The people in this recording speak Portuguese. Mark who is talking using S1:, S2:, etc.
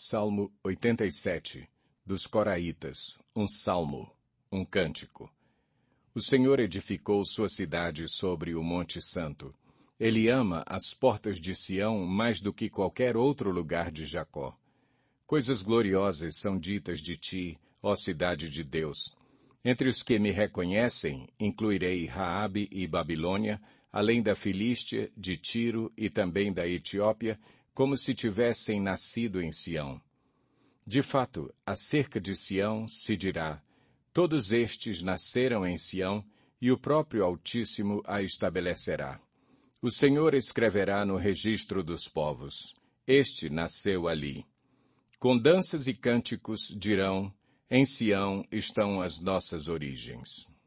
S1: Salmo 87 Dos Coraitas Um salmo, um cântico. O Senhor edificou sua cidade sobre o Monte Santo. Ele ama as portas de Sião mais do que qualquer outro lugar de Jacó. Coisas gloriosas são ditas de ti, ó cidade de Deus. Entre os que me reconhecem, incluirei Raabe e Babilônia, além da Filístia, de Tiro e também da Etiópia, como se tivessem nascido em Sião. De fato, acerca de Sião se dirá, todos estes nasceram em Sião, e o próprio Altíssimo a estabelecerá. O Senhor escreverá no registro dos povos, este nasceu ali. Com danças e cânticos dirão, em Sião estão as nossas origens.